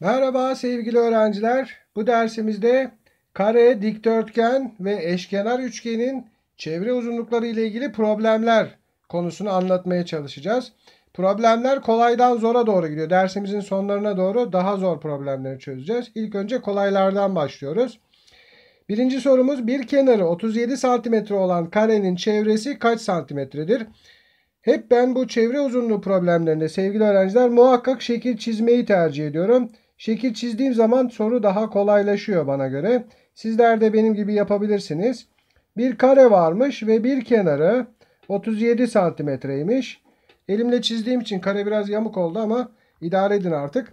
Merhaba sevgili öğrenciler. Bu dersimizde kare, dikdörtgen ve eşkenar üçgenin çevre uzunlukları ile ilgili problemler konusunu anlatmaya çalışacağız. Problemler kolaydan zora doğru gidiyor. Dersimizin sonlarına doğru daha zor problemleri çözeceğiz. İlk önce kolaylardan başlıyoruz. Birinci sorumuz bir kenarı 37 santimetre olan karenin çevresi kaç santimetredir? Hep ben bu çevre uzunluğu problemlerinde sevgili öğrenciler muhakkak şekil çizmeyi tercih ediyorum. Şekil çizdiğim zaman soru daha kolaylaşıyor bana göre. Sizler de benim gibi yapabilirsiniz. Bir kare varmış ve bir kenarı 37 santimetreymiş. Elimle çizdiğim için kare biraz yamuk oldu ama idare edin artık.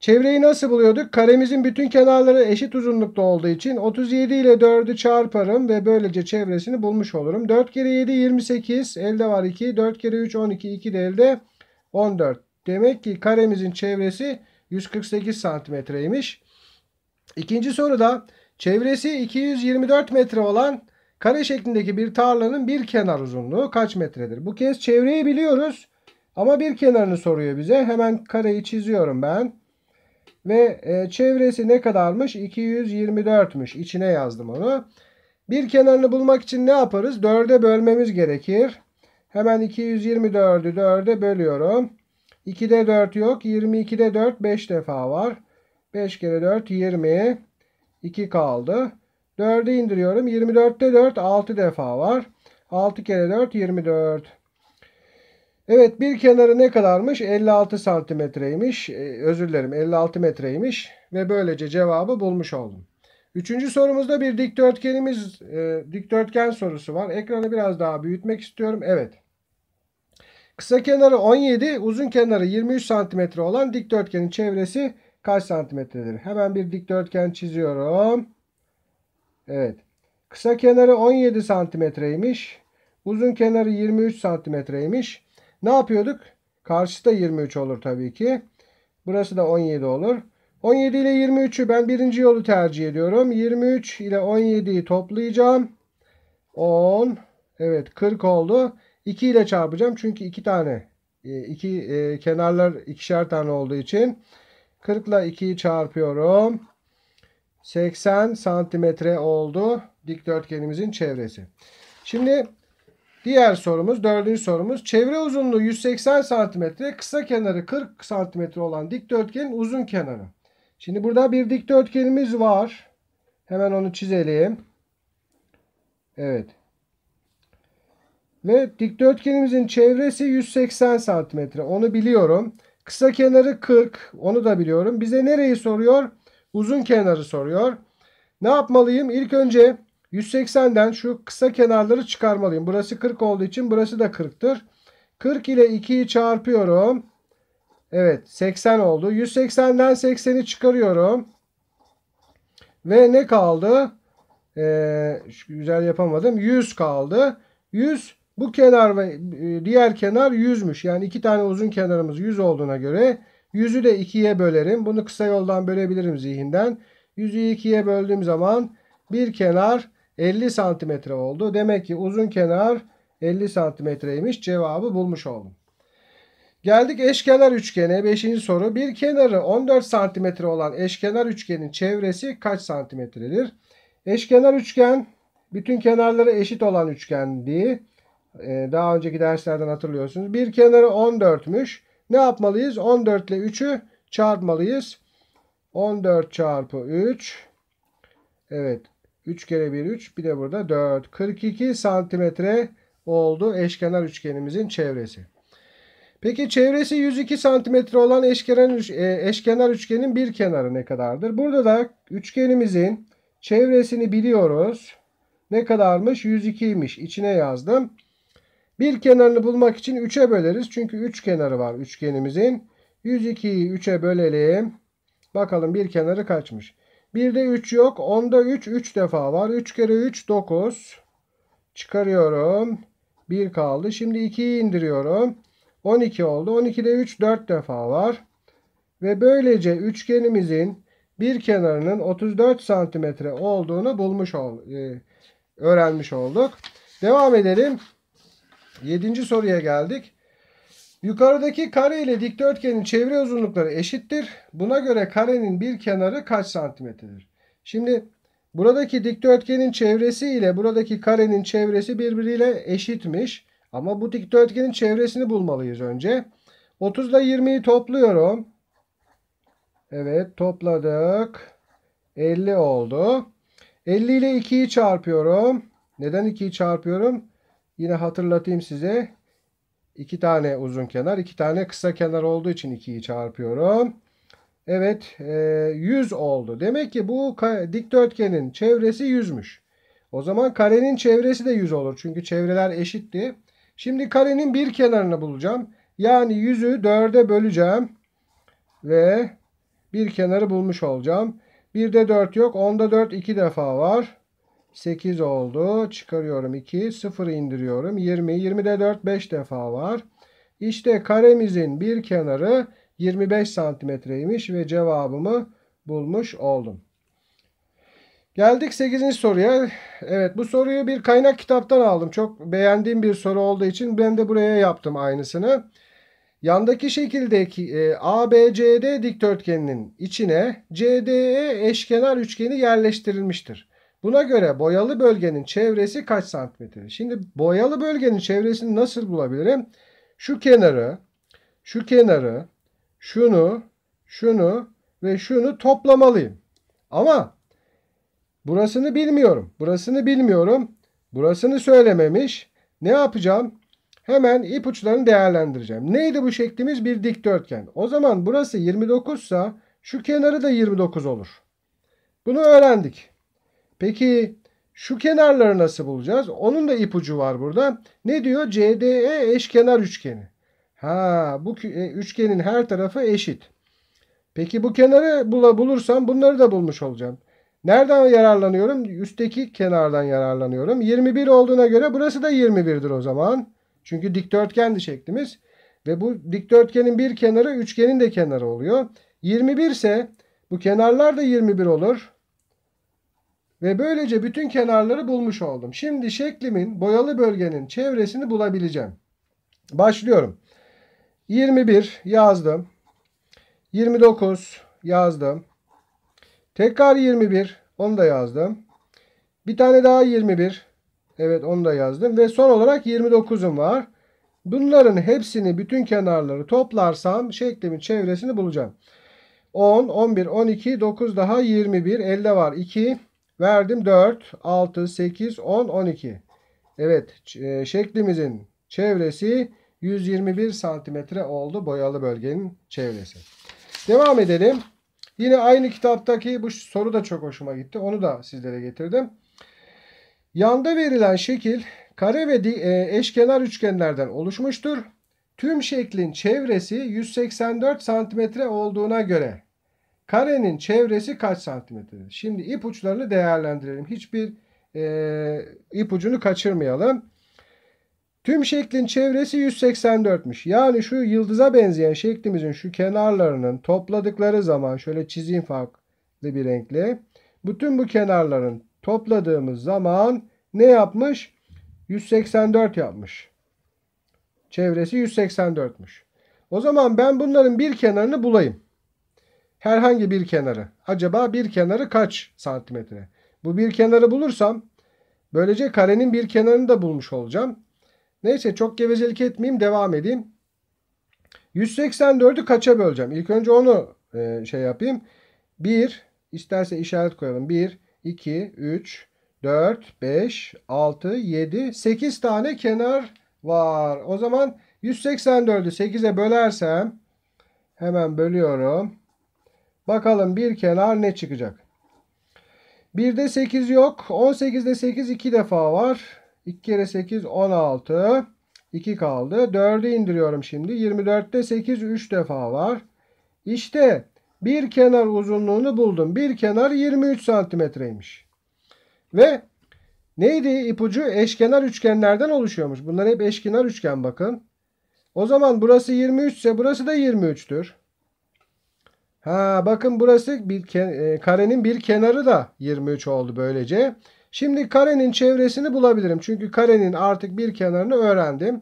Çevreyi nasıl buluyorduk? Karemizin bütün kenarları eşit uzunlukta olduğu için 37 ile 4'ü çarparım ve böylece çevresini bulmuş olurum. 4 kere 7 28 elde var 2. 4 kere 3 12 2 de elde 14. Demek ki karemizin çevresi 148 santimetreymiş. İkinci soruda çevresi 224 metre olan kare şeklindeki bir tarlanın bir kenar uzunluğu kaç metredir? Bu kez çevreyi biliyoruz ama bir kenarını soruyor bize. Hemen kareyi çiziyorum ben. Ve e, çevresi ne kadarmış? 224'müş. İçine yazdım onu. Bir kenarını bulmak için ne yaparız? 4'e bölmemiz gerekir. Hemen 224'ü 4'e bölüyorum. 2'de 4 yok. 22'de 4 5 defa var. 5 kere 4 20. 2 kaldı. 4'e indiriyorum. 24'te 4 6 defa var. 6 kere 4 24. Evet bir kenarı ne kadarmış? 56 santimetreymiş. Ee, özür dilerim 56 metreymiş. Ve böylece cevabı bulmuş oldum. Üçüncü sorumuzda bir dikdörtgenimiz, e, dikdörtgen sorusu var. Ekranı biraz daha büyütmek istiyorum. Evet. Kısa kenarı 17, uzun kenarı 23 santimetre olan dikdörtgenin çevresi kaç santimetredir? Hemen bir dikdörtgen çiziyorum. Evet. Kısa kenarı 17 santimetreymiş. Uzun kenarı 23 santimetreymiş. Ne yapıyorduk? Karşısı da 23 olur tabii ki. Burası da 17 olur. 17 ile 23'ü ben birinci yolu tercih ediyorum. 23 ile 17'yi toplayacağım. 10. Evet 40 oldu. 2 ile çarpacağım çünkü 2 tane. 2 e, e, kenarlar ikişer tane olduğu için 40 ile 2'yi çarpıyorum. 80 santimetre oldu dikdörtgenimizin çevresi. Şimdi diğer sorumuz dördüncü sorumuz. Çevre uzunluğu 180 santimetre kısa kenarı 40 santimetre olan dikdörtgenin uzun kenarı. Şimdi burada bir dikdörtgenimiz var. Hemen onu çizelim. Evet. Ve dikdörtgenimizin çevresi 180 santimetre. Onu biliyorum. Kısa kenarı 40. Onu da biliyorum. Bize nereyi soruyor? Uzun kenarı soruyor. Ne yapmalıyım? İlk önce 180'den şu kısa kenarları çıkarmalıyım. Burası 40 olduğu için burası da 40'tır. 40 ile 2'yi çarpıyorum. Evet 80 oldu. 180'den 80'i çıkarıyorum. Ve ne kaldı? Ee, güzel yapamadım. 100 kaldı. 100 bu kenar ve e, diğer kenar 100'müş. Yani iki tane uzun kenarımız 100 olduğuna göre 100'ü de 2'ye bölerim. Bunu kısa yoldan bölebilirim zihinden. 100'ü 2'ye böldüğüm zaman bir kenar 50 santimetre oldu. Demek ki uzun kenar 50 santimetreymiş. Cevabı bulmuş oldum. Geldik eşkenar üçgene. Beşinci soru. Bir kenarı 14 santimetre olan eşkenar üçgenin çevresi kaç santimetredir? Eşkenar üçgen bütün kenarları eşit olan üçgendi. Ee, daha önceki derslerden hatırlıyorsunuz. Bir kenarı 14'müş. Ne yapmalıyız? 14 ile 3'ü çarpmalıyız. 14 çarpı 3. Evet. 3 kere 1 3. Bir de burada 4. 42 santimetre oldu eşkenar üçgenimizin çevresi. Peki çevresi 102 santimetre olan eşkenar, e, eşkenar üçgenin bir kenarı ne kadardır? Burada da üçgenimizin çevresini biliyoruz. Ne kadarmış? 102'ymiş. İçine yazdım. Bir kenarını bulmak için 3'e böleriz. Çünkü 3 kenarı var üçgenimizin. 102'yi 3'e bölelim. Bakalım bir kenarı kaçmış. 1'de 3 yok. 10'da 3 3 defa var. 3 kere 3 9. Çıkarıyorum. 1 kaldı. Şimdi 2'yi indiriyorum. 12 oldu. 12'de 3 4 defa var. Ve böylece üçgenimizin bir kenarının 34 santimetre olduğunu bulmuş ol, e, öğrenmiş olduk. Devam edelim. Yedinci soruya geldik. Yukarıdaki kare ile dikdörtgenin çevre uzunlukları eşittir. Buna göre karenin bir kenarı kaç santimetredir? Şimdi buradaki dikdörtgenin çevresi ile buradaki karenin çevresi birbiriyle eşitmiş. Ama bu dikdörtgenin çevresini bulmalıyız önce. 30 ile 20'yi topluyorum. Evet topladık. 50 oldu. 50 ile 2'yi çarpıyorum. Neden 2'yi çarpıyorum? Yine hatırlatayım size. 2 tane uzun kenar, 2 tane kısa kenar olduğu için 2'yi çarpıyorum. Evet 100 e, oldu. Demek ki bu dikdörtgenin çevresi 100'müş. O zaman karenin çevresi de 100 olur. Çünkü çevreler eşitti. Şimdi karenin bir kenarını bulacağım. Yani 100'ü 4'e böleceğim. Ve bir kenarı bulmuş olacağım. 1'de 4 yok. 10'da 4 2 defa var. 8 oldu. Çıkarıyorum 2. 0 indiriyorum. 20. 20'de 4 5 defa var. İşte karemizin bir kenarı 25 santimetreymiş ve cevabımı bulmuş oldum. Geldik 8. soruya. Evet bu soruyu bir kaynak kitaptan aldım. Çok beğendiğim bir soru olduğu için ben de buraya yaptım aynısını. Yandaki şekildeki e, ABCD dikdörtgeninin içine CDE eşkenar üçgeni yerleştirilmiştir. Buna göre boyalı bölgenin çevresi kaç santimetre? Şimdi boyalı bölgenin çevresini nasıl bulabilirim? Şu kenarı, şu kenarı, şunu, şunu ve şunu toplamalıyım. Ama burasını bilmiyorum. Burasını bilmiyorum. Burasını söylememiş. Ne yapacağım? Hemen ipuçlarını değerlendireceğim. Neydi bu şeklimiz? Bir dikdörtgen. O zaman burası 29 sa şu kenarı da 29 olur. Bunu öğrendik. Peki şu kenarları nasıl bulacağız? Onun da ipucu var burada. Ne diyor? CDE eşkenar üçgeni. Ha bu e, üçgenin her tarafı eşit. Peki bu kenarı bulursam bunları da bulmuş olacağım. Nereden yararlanıyorum? Üstteki kenardan yararlanıyorum. 21 olduğuna göre burası da 21'dir o zaman. Çünkü dikdörtgendi şeklimiz. Ve bu dikdörtgenin bir kenarı üçgenin de kenarı oluyor. 21 ise bu kenarlar da 21 olur. Ve böylece bütün kenarları bulmuş oldum. Şimdi şeklimin boyalı bölgenin çevresini bulabileceğim. Başlıyorum. 21 yazdım. 29 yazdım. Tekrar 21 onu da yazdım. Bir tane daha 21. Evet onu da yazdım. Ve son olarak 29'um var. Bunların hepsini bütün kenarları toplarsam şeklimin çevresini bulacağım. 10, 11, 12, 9 daha 21. Elde var 2, Verdim 4, 6, 8, 10, 12. Evet e, şeklimizin çevresi 121 santimetre oldu boyalı bölgenin çevresi. Devam edelim. Yine aynı kitaptaki bu soru da çok hoşuma gitti. Onu da sizlere getirdim. Yanda verilen şekil kare ve e, eşkenar üçgenlerden oluşmuştur. Tüm şeklin çevresi 184 santimetre olduğuna göre Karenin çevresi kaç santimetredir? Şimdi ipuçlarını değerlendirelim. Hiçbir e, ipucunu kaçırmayalım. Tüm şeklin çevresi 184'müş. Yani şu yıldıza benzeyen şeklimizin şu kenarlarının topladıkları zaman şöyle çizeyim farklı bir renkle. Bütün bu kenarların topladığımız zaman ne yapmış? 184 yapmış. Çevresi 184'müş. O zaman ben bunların bir kenarını bulayım herhangi bir kenarı. Acaba bir kenarı kaç santimetre? Bu bir kenarı bulursam böylece karenin bir kenarını da bulmuş olacağım. Neyse çok gevezelik etmeyeyim devam edeyim. 184'ü kaça böleceğim? İlk önce onu e, şey yapayım. 1 isterse işaret koyalım. 1, 2, 3, 4, 5, 6, 7, 8 tane kenar var. O zaman 184'ü 8'e bölersem hemen bölüyorum. Bakalım bir kenar ne çıkacak? 1'de 8 yok. 18'de 8 2 defa var. 2 kere 8 16. 2 kaldı. 4'ü indiriyorum şimdi. 24'te 8 3 defa var. İşte bir kenar uzunluğunu buldum. Bir kenar 23 santimetreymiş. Ve neydi ipucu? Eşkenar üçgenlerden oluşuyormuş. Bunlar hep eşkenar üçgen bakın. O zaman burası 23 ise burası da 23'tür. Ha bakın burası bir e, karenin bir kenarı da 23 oldu böylece. Şimdi karenin çevresini bulabilirim. Çünkü karenin artık bir kenarını öğrendim.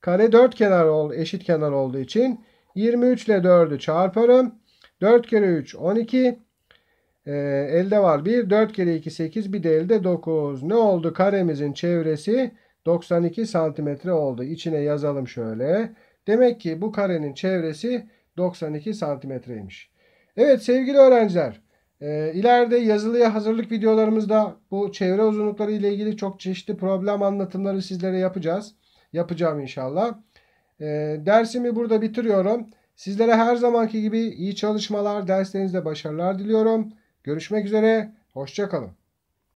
Kare 4 kenar ol, eşit kenar olduğu için 23 ile 4'ü çarparım. 4 kere 3 12. Ee, elde var 1. 4 kere 2 8. Bir de elde 9. Ne oldu? Karemizin çevresi 92 santimetre oldu. İçine yazalım şöyle. Demek ki bu karenin çevresi 92 santimetreymiş. Evet sevgili öğrenciler. E, ileride yazılıya hazırlık videolarımızda bu çevre uzunlukları ile ilgili çok çeşitli problem anlatımları sizlere yapacağız. Yapacağım inşallah. E, dersimi burada bitiriyorum. Sizlere her zamanki gibi iyi çalışmalar, derslerinizde başarılar diliyorum. Görüşmek üzere, hoşçakalın.